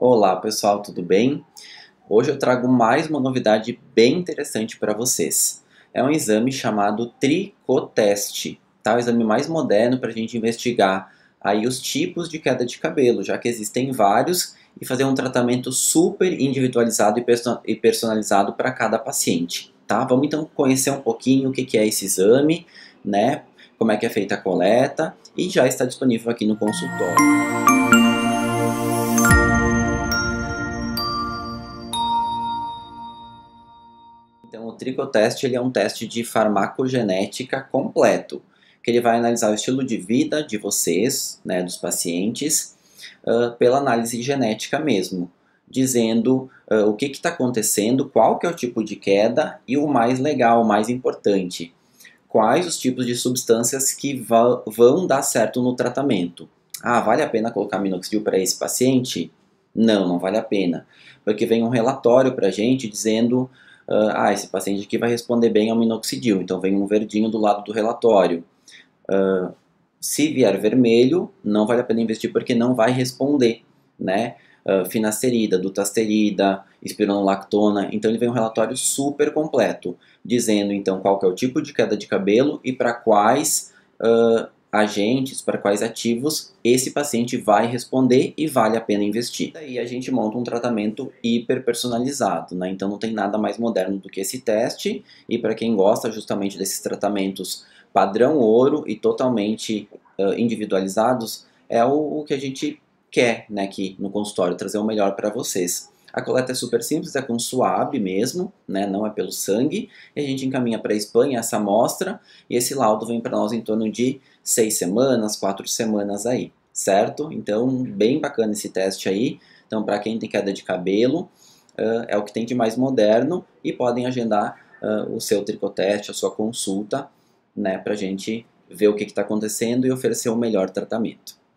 Olá pessoal, tudo bem? Hoje eu trago mais uma novidade bem interessante para vocês. É um exame chamado tricoteste, tá? O exame mais moderno para a gente investigar aí os tipos de queda de cabelo, já que existem vários, e fazer um tratamento super individualizado e personalizado para cada paciente, tá? Vamos então conhecer um pouquinho o que é esse exame, né? Como é que é feita a coleta e já está disponível aqui no consultório. Então, o tricoteste ele é um teste de farmacogenética completo, que ele vai analisar o estilo de vida de vocês, né, dos pacientes, uh, pela análise genética mesmo, dizendo uh, o que está acontecendo, qual que é o tipo de queda e o mais legal, o mais importante, quais os tipos de substâncias que vão dar certo no tratamento. Ah, vale a pena colocar minoxidil para esse paciente? Não, não vale a pena, porque vem um relatório para a gente dizendo uh, ah, esse paciente aqui vai responder bem ao minoxidil, então vem um verdinho do lado do relatório. Uh, se vier vermelho, não vale a pena investir porque não vai responder, né? Uh, finasterida, dutasterida, espironolactona. Então ele vem um relatório super completo, dizendo então qual é o tipo de queda de cabelo e para quais uh, agentes, para quais ativos esse paciente vai responder e vale a pena investir. Daí a gente monta um tratamento hiperpersonalizado, né? Então não tem nada mais moderno do que esse teste e para quem gosta justamente desses tratamentos padrão ouro e totalmente uh, individualizados é o, o que a gente quer, né, aqui no consultório trazer o melhor para vocês. A coleta é super simples, é com suave mesmo, né? não é pelo sangue. E a gente encaminha para a Espanha essa amostra e esse laudo vem para nós em torno de seis semanas, quatro semanas aí, certo? Então, bem bacana esse teste aí. Então, para quem tem queda de cabelo, uh, é o que tem de mais moderno e podem agendar uh, o seu tricoteste, a sua consulta, né, para a gente ver o que está acontecendo e oferecer o um melhor tratamento.